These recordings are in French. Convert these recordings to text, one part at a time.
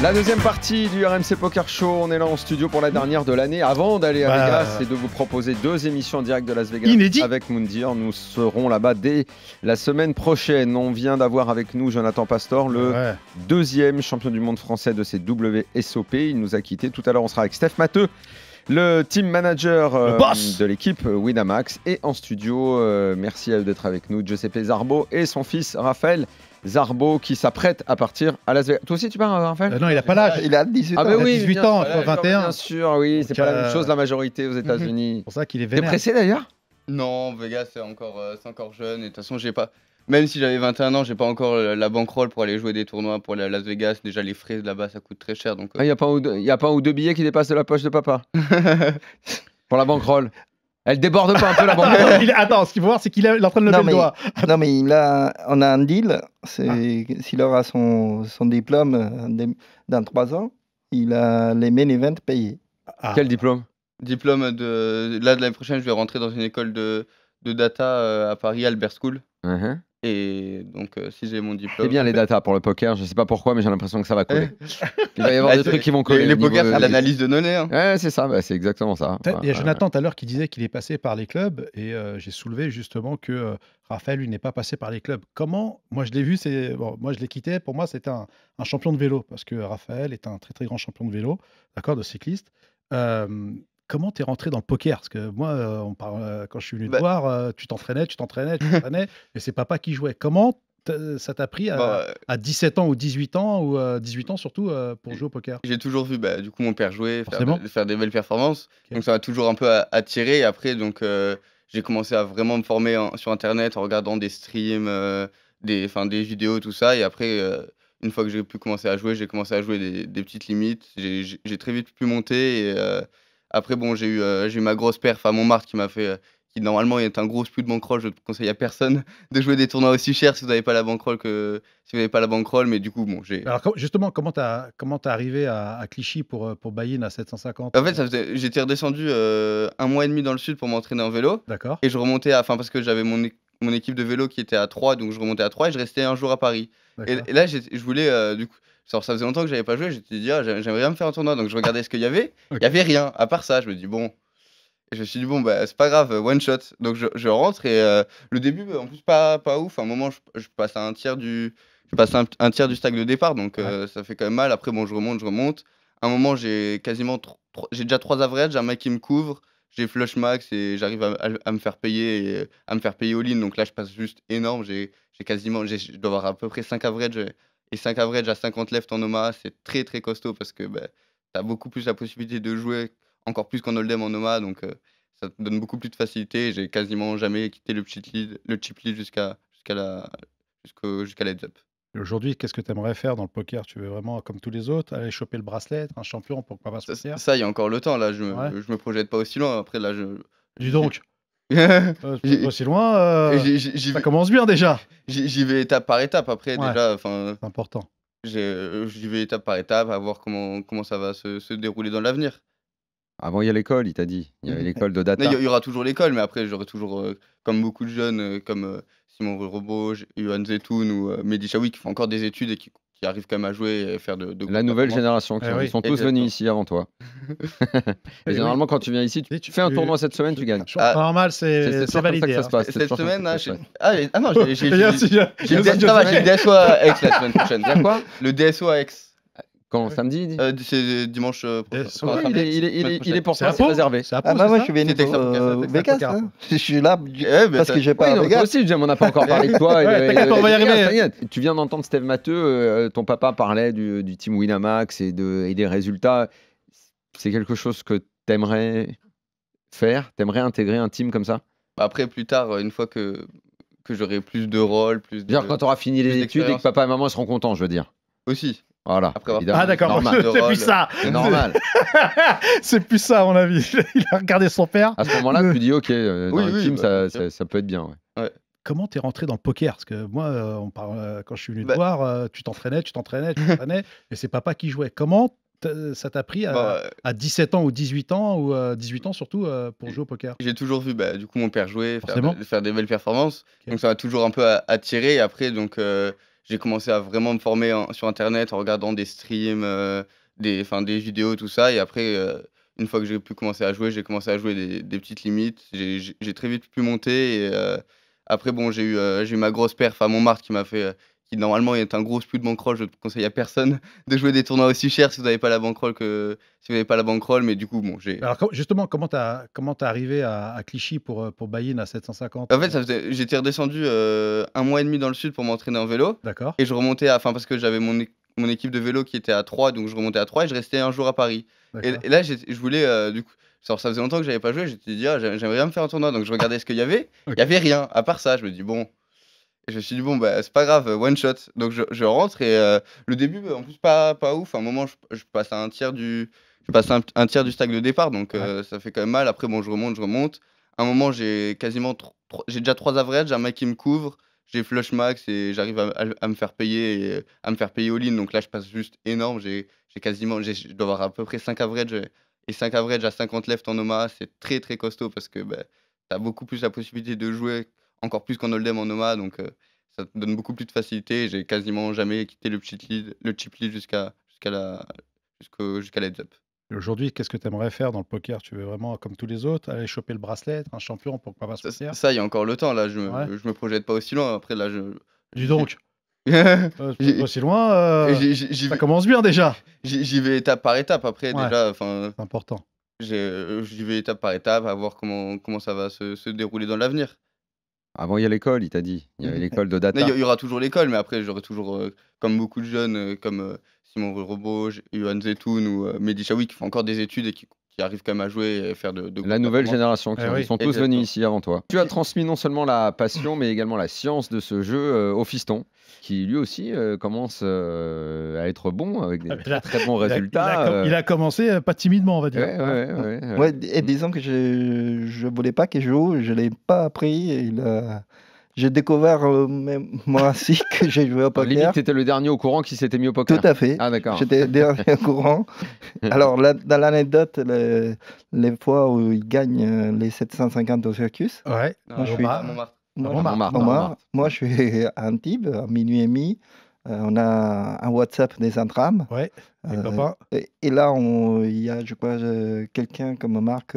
La deuxième partie du RMC Poker Show, on est là en studio pour la dernière de l'année. Avant d'aller à Vegas bah. et de vous proposer deux émissions en direct de Las Vegas avec Moundir, nous serons là-bas dès la semaine prochaine. On vient d'avoir avec nous Jonathan Pastor, le deuxième champion du monde français de ces WSOP. Il nous a quitté Tout à l'heure, on sera avec Steph Matteux le team manager euh, de l'équipe euh, Winamax est en studio. Euh, merci d'être avec nous, Giuseppe Zarbo et son fils Raphaël. Zarbo qui s'apprête à partir à Las Vegas. Toi aussi tu pars hein, Raphaël Non, il n'a pas l'âge. Il a 18 ah, ans. 18 ans, 21. Bien sûr, oui, c'est pas la même chose la majorité aux États-Unis. c'est pour ça qu'il est vénère. pressé d'ailleurs Non, Vegas c'est encore, encore jeune et de toute façon j'ai pas même si j'avais 21 ans, j'ai pas encore la bankroll pour aller jouer des tournois pour Las Vegas. Déjà, les frais là-bas, ça coûte très cher. Donc, il euh. ah, y n'y a, pas un y a pas ou deux billets qui dépassent de la poche de papa pour la bankroll. Elle déborde pas un peu la bankroll. Attends, ce qu'il faut voir, c'est qu'il est en train de le doigt. non, mais il on a un deal. Ah. S'il aura son, son diplôme euh, dans 3 ans, il a les main events payés. Ah. Quel diplôme Diplôme de. Là, de l'année prochaine, je vais rentrer dans une école de, de data euh, à Paris, Albert School. Uh-huh. Et donc, euh, si j'ai mon eh diplôme. C'est bien les ben datas pour le poker. Je sais pas pourquoi, mais j'ai l'impression que ça va coller. Il va y avoir bah, des trucs qui vont coller. Les, les poker, c'est l'analyse de données. Hein. Ouais, c'est ça. Bah, c'est exactement ça. Il y a Jonathan tout à l'heure qui disait qu'il est passé par les clubs. Et euh, j'ai soulevé justement que euh, Raphaël, lui, n'est pas passé par les clubs. Comment Moi, je l'ai vu. C'est bon, Moi, je l'ai quitté. Pour moi, c'était un, un, champion de vélo. Parce que Raphaël est un très, très grand champion de vélo, d'accord, de cycliste comment tu es rentré dans le poker Parce que moi, euh, on parle, euh, quand je suis venu te bah voir, euh, tu t'entraînais, tu t'entraînais, tu t'entraînais, et c'est papa qui jouait. Comment ça t'a pris à, 17 bah, ans ou 18 ans, ou 18 ans surtout, pour jouer au poker J'ai toujours vu bah, du coup mon père jouer, faire, des belles performances. Donc ça m'a toujours un peu attiré. Et après, donc, j'ai commencé à vraiment me former sur Internet en regardant des streams, des, des vidéos, tout ça. Et après une fois que j'ai pu commencer à jouer, j'ai commencé à jouer des, petites limites. J'ai très vite pu monter et, après, bon, euh, j'ai eu, ma grosse perf à Montmartre qui m'a fait. Euh, qui normalement est un gros plus de bankroll, je ne conseille à personne de jouer des tournois aussi chers si vous n'avez pas la bankroll que si vous pas la bankroll. Mais du coup, bon, j'ai. Alors justement, comment t'es comment arrivé à, Clichy pour euh, pour à 750 En fait, j'étais redescendu un mois et demi dans le sud pour m'entraîner en vélo. D'accord. Et je remontais, enfin parce que j'avais mon mon équipe de vélo qui était à 3, donc je remontais à 3 et je restais un jour à Paris. Et, là, je voulais, euh, du coup, ça faisait longtemps que j'avais pas joué, j'étais dit, ah, j'aimerais bien me faire un tournoi, donc je regardais ce qu'il y avait, il n'y avait rien, à part ça, je me dis, bon. je me suis dit, bon, bah, c'est pas grave, one shot. Donc je, rentre et euh, le début, bah, en plus, pas, pas ouf. À un moment, je, passe à un tiers du, je passe un, tiers du stack de départ, donc euh, ça fait quand même mal. Après, bon, je remonte, je remonte. À un moment, j'ai quasiment, j'ai déjà trois j'ai un mec qui me couvre, j'ai flush max et j'arrive à, me faire payer à me faire payer all-in. Donc là, je passe juste énorme. J'ai quasiment, je dois avoir à peu près 5 average et 5 average à 50 left en Oma. C'est très très costaud parce que ben bah, tu as beaucoup plus la possibilité de jouer, encore plus qu'en hold'em en Oma. Donc euh, ça te donne beaucoup plus de facilité. J'ai quasiment jamais quitté le, petit lead, le chip lead jusqu'à jusqu'à la jusqu'au jusqu'à up. Aujourd'hui, qu'est-ce que tu aimerais faire dans le poker Tu veux vraiment, comme tous les autres, aller choper le bracelet, être un champion pour pas se Ça, ça, il y a encore le temps. Là, je me, me projette pas aussi loin. Après, là, je. Dis donc Aussi euh, loin, euh, ça commence bien déjà. J'y vais étape par étape. Après, déjà, C'est important. J'y vais étape par étape à voir comment, comment ça va se dérouler dans l'avenir. Avant, il y a l'école, il t'a dit. Il y avait mhm. l'école de data. Il y, aura toujours l'école, mais après, j'aurai toujours, euh, comme beaucoup de jeunes, euh, comme euh, Simon Robot, Johan Zetoun ou Mehdi qui font encore des études et qui, arrivent quand même à jouer et faire de. la nouvelle génération, qui ah sont tous venus ici avant toi. généralement, quand tu viens ici, tu, fais un tournoi cette semaine, tu gagnes. normal, c'est validé. Que ça se hein. passe, cette, semaine, ah, ah, ah, non, j'ai le DSO à Aix la semaine prochaine. quoi Le DSO à quand samedi euh, c'est dimanche euh, prochain. Eh, ah, il, est, il, pour C'est c'est réservé. Ah bah moi je suis venu pour Vegas. Je suis là eh, parce que j'ai pas aussi, on n'a pas encore eh, parlé de toi. Ah, tu viens d'entendre Steve Matteux, euh, ton papa parlait du, team Winamax et, des résultats. C'est quelque chose que t'aimerais faire T'aimerais intégrer un team comme ça Après, plus tard, une fois que, que j'aurai plus de rôle plus de. tu quand t'auras fini les études et que papa et maman seront contents, je veux dire. Aussi. Voilà. ah d'accord, c'est plus ça. C'est normal. c'est plus ça, à mon avis. Il a regardé son père. À ce moment-là, tu dis, ok, euh, dans le team, bah, ça, ça, peut être bien. Ouais. comment t'es rentré dans le poker Parce que moi, euh, on parle, euh, quand je suis venu te bah voir, tu t'entraînais, tu t'entraînais, tu t'entraînais, et c'est papa qui jouait. Comment ça t'a pris à, bah, à, 17 ans ou 18 ans, ou 18 ans surtout, pour jouer au poker J'ai toujours vu du coup mon père jouer, faire, faire, des belles performances, donc ça m'a toujours un peu attiré. Et après, donc, j'ai commencé à vraiment me former sur Internet en regardant des streams, euh, des, des vidéos, tout ça. Et après, euh, une fois que j'ai pu commencer à jouer, j'ai commencé à jouer des, petites limites. J'ai très vite pu monter. Et, euh, après, bon, j'ai eu, eu, ma grosse perf à Montmartre qui m'a fait qui normalement est un gros plus de bankroll. Je ne conseille à personne de jouer des tournois aussi chers si vous n'avez pas la bankroll que si vous n'avez pas la bankroll. Mais du coup, bon, j'ai. Alors justement, comment as comment arrivé à, Clichy pour euh, pour à 750 En fait, j'étais redescendu euh, un mois et demi dans le sud pour m'entraîner en vélo. D'accord. Et je remontais, enfin parce que j'avais mon équipe de vélo qui était à 3, donc je remontais à 3 et je restais un jour à Paris. Et, là, je voulais euh, du coup. ça faisait longtemps que j'avais pas joué, j'étais dit, ah, j'aimerais bien me faire un tournoi. Donc, je regardais ce qu'il y avait. Il n'y y avait rien, à part ça. Je me dis, bon, je me suis dit, bon, bah, c'est pas grave, one shot. Donc, je, je rentre et euh, le début, bah, en plus, pas, pas ouf. À un moment, je, passe à un tiers du, je passe un, tiers du stack de départ, donc euh, ça fait quand même mal. Après, bon, je remonte, je remonte. À un moment, j'ai quasiment, j'ai déjà trois averages, un mec qui me couvre, j'ai flush max et j'arrive à, me faire payer, euh, à me faire payer all-in. Donc là, je passe juste énorme. J'ai quasiment, je dois avoir à peu près 5 average et 5 average à 50 left en OMA, C'est très, très costaud parce que bah, tu as beaucoup plus la possibilité de jouer encore plus qu'en Oldham, en Oma, donc euh, ça donne beaucoup plus de facilité. J'ai quasiment jamais quitté le chip lead, jusqu'à jusqu'à la jusqu'à up. Aujourd'hui, qu'est-ce que tu aimerais faire dans le poker Tu veux vraiment, comme tous les autres, aller choper le bracelet, être un champion pour pas se Ça, ça, il y a encore le temps. Là, je me, je me projette pas aussi loin. Après, là, je. Dis donc euh, aussi loin. Euh, ça commence bien déjà. J'y vais étape par étape. Après, déjà. C'est important. J'y vais étape par étape à voir comment, comment ça va se dérouler dans l'avenir. Avant, il y a l'école, il t'a dit. Il y avait mhm. l'école de data. Il y aura toujours l'école, mais après, j'aurai toujours, euh, comme beaucoup de jeunes, euh, comme euh, Simon Robot, Johan Zetoun ou Mehdi qui font encore des études et qui qui arrivent quand même à jouer et faire de. la nouvelle génération, qui eh sont tous venus ici avant toi. Tu as transmis non seulement la passion, mais également la science de ce jeu euh, au fiston, qui lui aussi euh, commence euh, à être bon avec des ah, très bons résultats. Il a, commencé pas timidement, on va dire. Ouais, et disons que je, je voulais pas qu'il joue, je l'ai pas appris. Et il a j'ai découvert euh, même moi aussi que j'ai joué au poker. Limite, étais le dernier au courant qui s'était mis au poker. Tout à fait. Ah d'accord. J'étais le dernier au courant. Alors dans l'anecdote, les fois où il gagne euh, les 750 au circus. Ouais. Moi, je suis, moi, je suis à Antibes à minuit et demi. Euh, on a un WhatsApp des Intrams. Ouais, euh, et, et, là, il y a, je crois, euh, quelqu'un comme Marc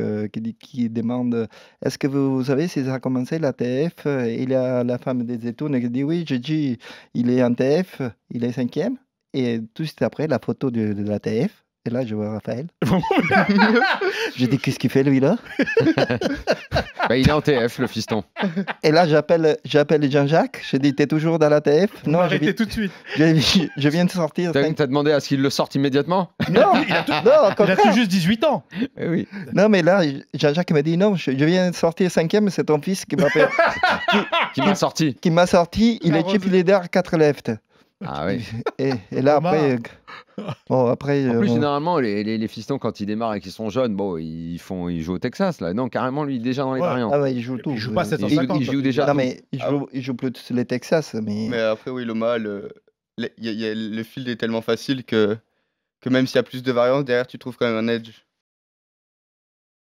qui, demande Est-ce que vous savez si ça a commencé la TF Et a la femme des étoiles qui dit Oui, j'ai dit, il est en TF, il est cinquième. Et tout de suite après, la photo de, de la TF et là, je vois Raphaël. je dis, qu'est-ce qu'il fait lui là bah, Il est en TF, le fiston. Et là, j'appelle Jean-Jacques. Je dis, t'es toujours dans la TF Non, tout de suite. Je, viens de sortir. T'as demandé à ce qu'il le sorte immédiatement Non, il a tout, il a tout juste 18 ans. Eh non, mais là, Jean-Jacques m'a dit, non, je, viens de sortir cinquième, c'est ton fils qui m'a sorti. il est chip leader 4 left. Ah oui. et, là, euh, après. en plus, euh, généralement, les, les, les, fistons, quand ils démarrent et qu'ils sont jeunes, bon, ils, font, ils jouent au Texas. là. Non, carrément, lui, déjà dans les variantes. Ah ouais, il joue tout. Il joue pas 750. Il, il joue déjà. Ah non, mais il joue, plus les Texas. Mais... mais après, oui, Loma, le, euh, le, le field est tellement facile que, que même s'il y a plus de variantes, derrière, tu trouves quand même un edge.